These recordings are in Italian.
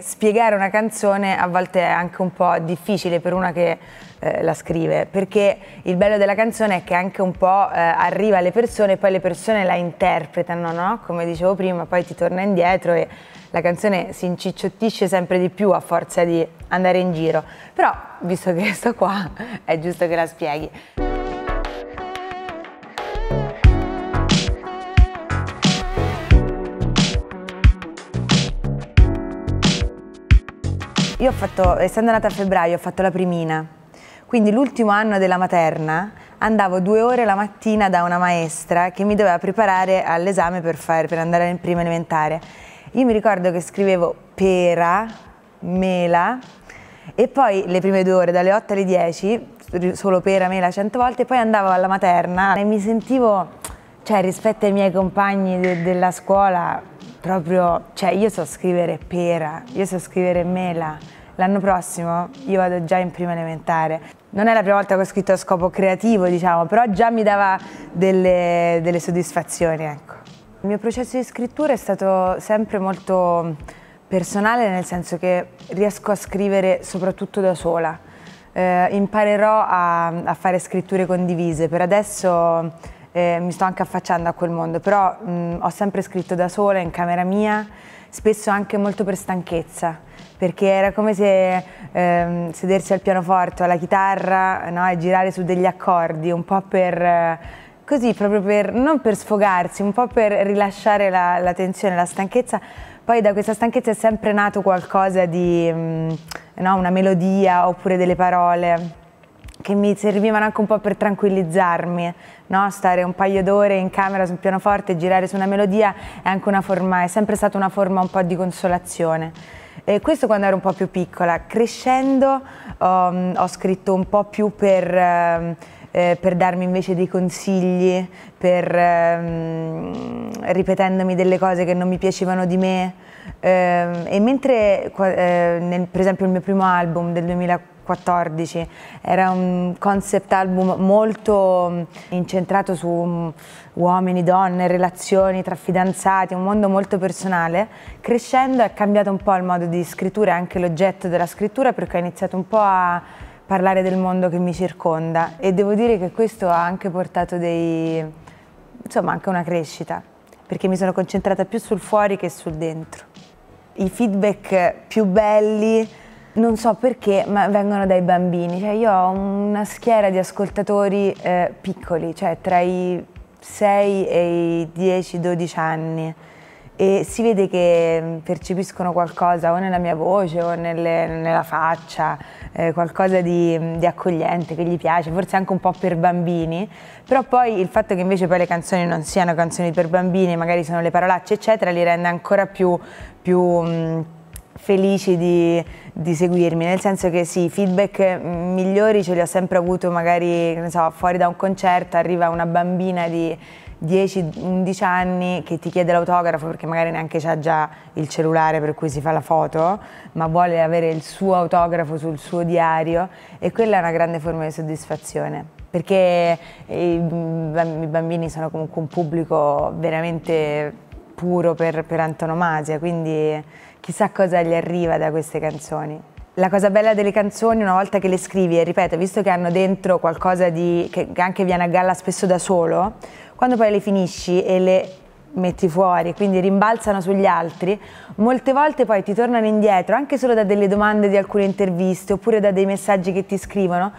spiegare una canzone a volte è anche un po' difficile per una che eh, la scrive, perché il bello della canzone è che anche un po' eh, arriva alle persone e poi le persone la interpretano, no? Come dicevo prima, poi ti torna indietro e la canzone si incicciottisce sempre di più a forza di andare in giro. Però, visto che sto qua, è giusto che la spieghi. Io ho fatto, essendo nata a febbraio, ho fatto la primina. Quindi l'ultimo anno della materna andavo due ore la mattina da una maestra che mi doveva preparare all'esame per, fare, per andare in prima elementare. Io mi ricordo che scrivevo pera, mela e poi le prime due ore, dalle 8 alle 10, solo pera, mela cento volte, poi andavo alla materna e mi sentivo, cioè rispetto ai miei compagni de della scuola, proprio, cioè io so scrivere pera, io so scrivere mela, L'anno prossimo io vado già in prima elementare. Non è la prima volta che ho scritto a scopo creativo, diciamo, però già mi dava delle, delle soddisfazioni, ecco. Il mio processo di scrittura è stato sempre molto personale, nel senso che riesco a scrivere soprattutto da sola. Eh, imparerò a, a fare scritture condivise, per adesso eh, mi sto anche affacciando a quel mondo, però mh, mm, ho sempre scritto da sola in camera mia, spesso anche molto per stanchezza, perché era come se ehm, sedersi al pianoforte o alla chitarra no? e girare su degli accordi, un po' per... Così, proprio per, non per sfogarsi, un po' per rilasciare la, la tensione, la stanchezza, poi da questa stanchezza è sempre nato qualcosa di, mm, no, una melodia oppure delle parole che mi servivano anche un po' per tranquillizzarmi, no? stare un paio d'ore in camera sul pianoforte e girare su una melodia è anche una forma, è sempre stata una forma un po' di consolazione. E questo quando ero un po' più piccola, crescendo um, ho scritto un po' più per... Ehm, eh, per darmi invece dei consigli, per ehm, ripetendomi delle cose che non mi piacevano di me. Eh, e mentre, eh, nel, per esempio, il mio primo album del 2004 14. Era un concept album molto mm, incentrato su mm, uomini, donne, relazioni tra fidanzati, un mondo molto personale. Crescendo è cambiato un po' il modo di scrittura e anche l'oggetto della scrittura perché ho iniziato un po' a parlare del mondo che mi circonda e devo dire che questo ha anche portato dei, insomma, anche una crescita perché mi sono concentrata più sul fuori che sul dentro. I feedback più belli non so perché, ma vengono dai bambini. Cioè io ho una schiera di ascoltatori eh, piccoli, cioè tra i 6 e i 10-12 anni. E si vede che mm, percepiscono qualcosa o nella mia voce o nelle, nella faccia, eh, qualcosa di, mm, di, accogliente che gli piace, forse anche un po' per bambini, però poi il fatto che invece poi le canzoni non siano canzoni per bambini, magari sono le parolacce eccetera, li rende ancora più... più mm, felici di, di, seguirmi, nel senso che sì, i feedback migliori ce li ho sempre avuto magari so, fuori da un concerto, arriva una bambina di 10-11 anni che ti chiede l'autografo perché magari neanche c'ha già il cellulare per cui si fa la foto, ma vuole avere il suo autografo sul suo diario e quella è una grande forma di soddisfazione perché eh, i bambini sono comunque un pubblico veramente puro per, per antonomasia, quindi chissà cosa gli arriva da queste canzoni. La cosa bella delle canzoni, una volta che le scrivi, e ripeto, visto che hanno dentro qualcosa di, che anche viene a galla spesso da solo, quando poi le finisci e le metti fuori, quindi rimbalzano sugli altri, molte volte poi ti tornano indietro, anche solo da delle domande di alcune interviste oppure da dei messaggi che ti scrivono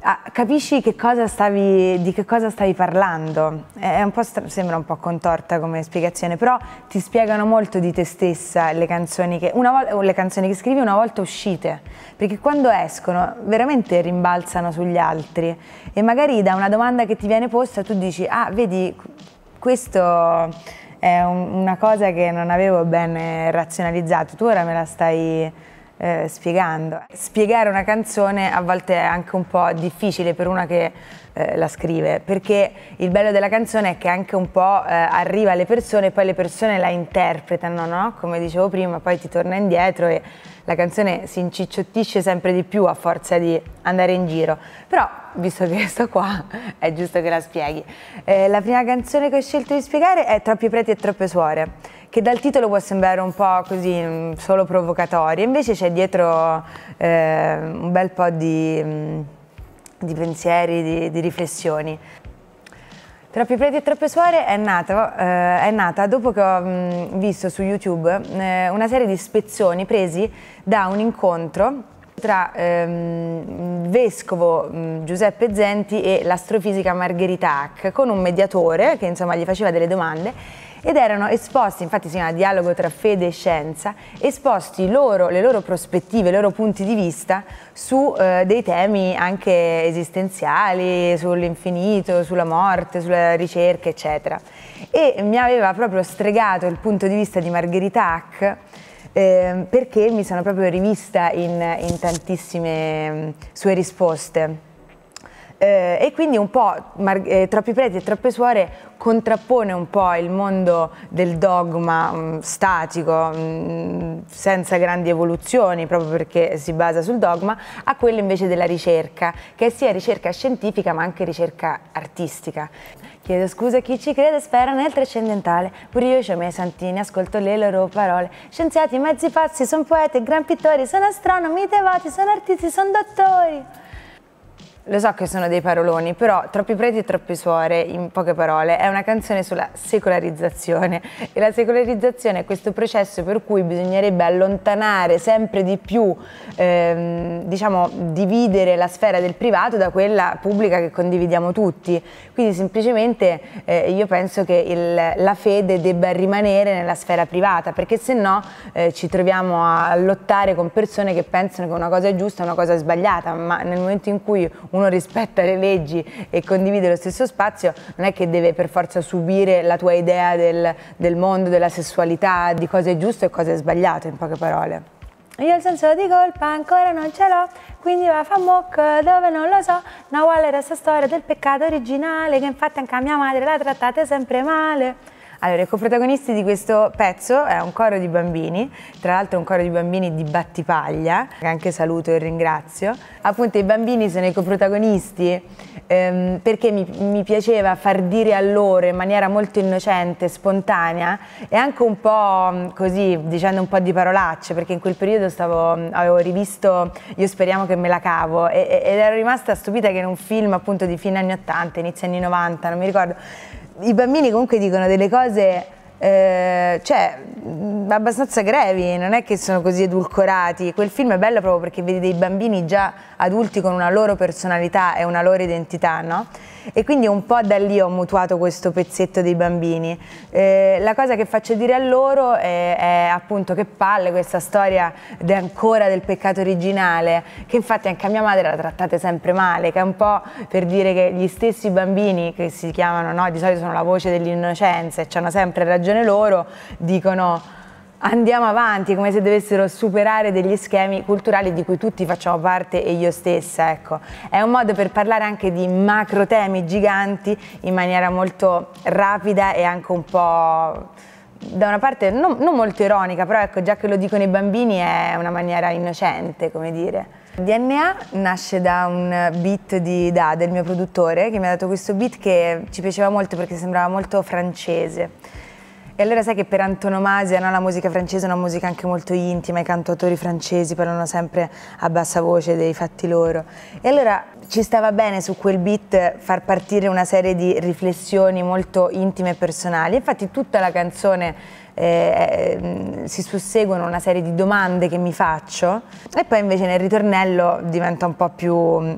Ah, capisci che stavi, di che cosa stavi parlando? Un sembra un po' contorta come spiegazione, però ti spiegano molto di te stessa le canzoni che, le canzoni che scrivi una volta uscite, perché quando escono veramente rimbalzano sugli altri e magari da una domanda che ti viene posta tu dici, ah vedi, questo è un, una cosa che non avevo ben razionalizzato, tu ora me la stai eh, spiegando. Spiegare una canzone a volte è anche un po' difficile per una che eh, la scrive, perché il bello della canzone è che anche un po' eh, arriva alle persone e poi le persone la interpretano, no? come dicevo prima, poi ti torna indietro e la canzone si incicciottisce sempre di più a forza di andare in giro. Però, visto che sto qua, è giusto che la spieghi. Eh, la prima canzone che ho scelto di spiegare è Troppi preti e troppe suore, che dal titolo può sembrare un po' così mm, solo provocatoria, invece c'è dietro eh, un bel po' di... Mm, di pensieri, di, di riflessioni. Troppi preti e troppe suore è nata, eh, è nata dopo che ho mh, mm, visto su YouTube eh, una serie di spezzoni presi da un incontro tra ehm, il vescovo mm, Giuseppe Zenti e l'astrofisica Margherita Hack con un mediatore che insomma gli faceva delle domande ed erano esposti, infatti si chiama dialogo tra fede e scienza, esposti loro, le loro prospettive, i loro punti di vista su eh, dei temi anche esistenziali, sull'infinito, sulla morte, sulla ricerca, eccetera. E mi aveva proprio stregato il punto di vista di Margherita Hack eh, perché mi sono proprio rivista in, in tantissime mm, sue risposte eh, e quindi un po' eh, Troppi preti e troppe suore contrappone un po' il mondo del dogma mh, mm, statico, mh, mm, senza grandi evoluzioni, proprio perché si basa sul dogma, a quello invece della ricerca, che è sia ricerca scientifica ma anche ricerca artistica. Chiedo scusa a chi ci crede, spera nel trascendentale, pure io ci i miei santini, ascolto le loro parole. Scienziati, mezzi pazzi, sono poeti, gran pittori, sono astronomi, devoti, sono artisti, sono dottori lo so che sono dei paroloni, però Troppi preti e troppe suore, in poche parole, è una canzone sulla secolarizzazione e la secolarizzazione è questo processo per cui bisognerebbe allontanare sempre di più, ehm, diciamo, dividere la sfera del privato da quella pubblica che condividiamo tutti. Quindi semplicemente eh, io penso che il, la fede debba rimanere nella sfera privata, perché se no eh, ci troviamo a lottare con persone che pensano che una cosa è giusta una cosa è sbagliata, ma nel momento in cui un uno rispetta le leggi e condivide lo stesso spazio, non è che deve per forza subire la tua idea del, del mondo, della sessualità, di cosa è giusto e cosa è sbagliato, in poche parole. Io il senso di colpa ancora non ce l'ho, quindi va a fa moc dove non lo so. No, qual era questa storia del peccato originale, che infatti anche a mia madre l'ha trattata sempre male. Allora, i coprotagonisti di questo pezzo è un coro di bambini, tra l'altro un coro di bambini di Battipaglia, che anche saluto e ringrazio. Appunto i bambini sono i coprotagonisti ehm, perché mi, mi, piaceva far dire a loro in maniera molto innocente, spontanea e anche un po' mm, così, dicendo un po' di parolacce, perché in quel periodo stavo, mm, avevo rivisto Io speriamo che me la cavo e, ed ero rimasta stupita che in un film appunto di fine anni 80, inizio anni 90, non mi ricordo, i bambini comunque dicono delle cose, eh, cioè abbastanza grevi, non è che sono così edulcorati. Quel film è bello proprio perché vedi dei bambini già adulti con una loro personalità e una loro identità, no? E quindi un po' da lì ho mutuato questo pezzetto dei bambini. Eh, la cosa che faccio dire a loro è, è, appunto che palle questa storia de ancora del peccato originale, che infatti anche a mia madre la trattate sempre male, che è un po' per dire che gli stessi bambini che si chiamano, no, di solito sono la voce dell'innocenza e hanno sempre ragione loro, dicono andiamo avanti come se dovessero superare degli schemi culturali di cui tutti facciamo parte e io stessa, ecco. È un modo per parlare anche di macro temi giganti in maniera molto rapida e anche un po' da una parte non, non, molto ironica, però ecco già che lo dicono i bambini è una maniera innocente, come dire. DNA nasce da un beat di Dada, il mio produttore, che mi ha dato questo beat che ci piaceva molto perché sembrava molto francese e allora sai che per antonomasia no, la musica francese è una musica anche molto intima, i cantautori francesi parlano sempre a bassa voce dei fatti loro. E allora ci stava bene su quel beat far partire una serie di riflessioni molto intime e personali. Infatti tutta la canzone eh, eh, si susseguono una serie di domande che mi faccio e poi invece nel ritornello diventa un po' più, mm, mm,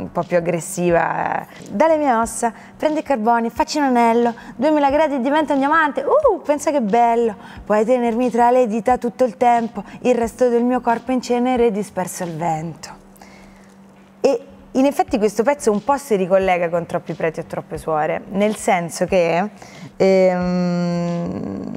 un po più aggressiva. Eh. Dalle mie ossa, prendi i carboni, facci un anello, 2000 gradi e diventa un diamante, uh, pensa che bello, puoi tenermi tra le dita tutto il tempo, il resto del mio corpo in cenere disperso al vento. E in effetti questo pezzo un po' si ricollega con troppi preti o troppe suore, nel senso che ehm,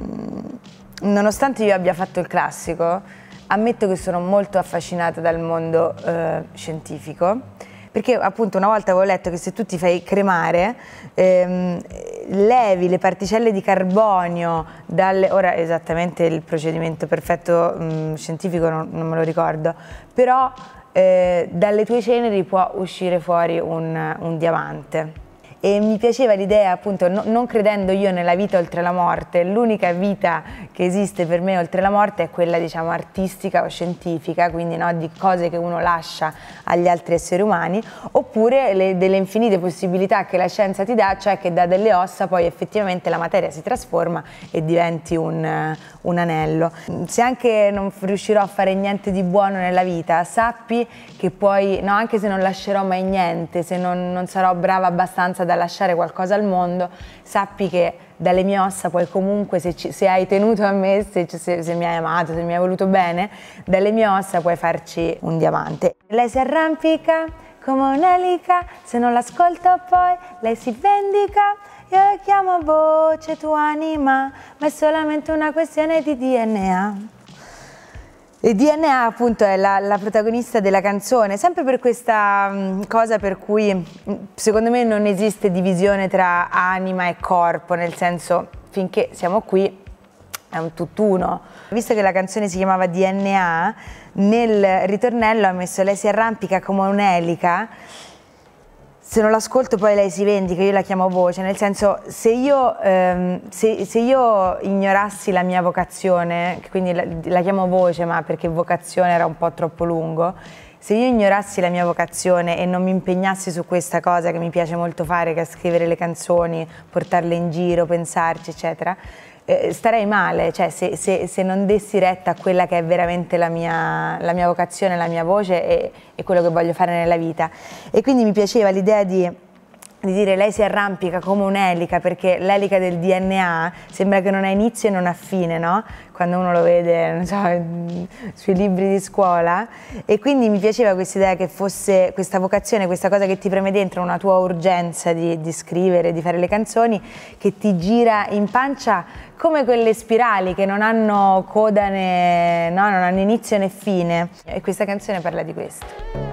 nonostante io abbia fatto il classico, ammetto che sono molto affascinata dal mondo eh, scientifico perché appunto una volta avevo letto che se tu ti fai cremare ehm, levi le particelle di carbonio dalle ora esattamente il procedimento perfetto mh, mm, scientifico non, non, me lo ricordo però eh, dalle tue ceneri può uscire fuori un, un diamante e mi piaceva l'idea appunto no, non credendo io nella vita oltre la morte l'unica vita che esiste per me oltre la morte è quella diciamo artistica o scientifica quindi no, di cose che uno lascia agli altri esseri umani oppure le, delle infinite possibilità che la scienza ti dà cioè che da delle ossa poi effettivamente la materia si trasforma e diventi un, un anello se anche non riuscirò a fare niente di buono nella vita sappi che poi no, anche se non lascerò mai niente se non, non sarò brava abbastanza da lasciare qualcosa al mondo, sappi che dalle mie ossa poi comunque se, ci, se hai tenuto a me, se, se, se, mi hai amato, se mi hai voluto bene, dalle mie ossa puoi farci un diamante. Lei si arrampica come un'elica, se non l'ascolta poi lei si vendica. Io la chiamo voce tua anima, ma è solamente una questione di DNA. E DNA appunto è la, la, protagonista della canzone, sempre per questa mh, mm, cosa per cui mh, mm, secondo me non esiste divisione tra anima e corpo, nel senso finché siamo qui è un tutt'uno. Visto che la canzone si chiamava DNA, nel ritornello ha messo lei si arrampica come un'elica se non l'ascolto poi lei si vendica, io la chiamo voce, nel senso se io, ehm, se, se io ignorassi la mia vocazione, quindi la, la, chiamo voce ma perché vocazione era un po' troppo lungo, se io ignorassi la mia vocazione e non mi impegnassi su questa cosa che mi piace molto fare, che è scrivere le canzoni, portarle in giro, pensarci, eccetera, eh, starei male, cioè se, se, se, non dessi retta a quella che è veramente la mia, la mia vocazione, la mia voce e, e quello che voglio fare nella vita. E quindi mi piaceva l'idea di di dire lei si arrampica come un'elica perché l'elica del DNA sembra che non ha inizio e non ha fine, no? Quando uno lo vede, non so, sui libri di scuola. E quindi mi piaceva questa idea che fosse questa vocazione, questa cosa che ti preme dentro, una tua urgenza di, di scrivere, di fare le canzoni, che ti gira in pancia come quelle spirali che non hanno coda né, no? non hanno inizio né fine. E questa canzone parla di questo.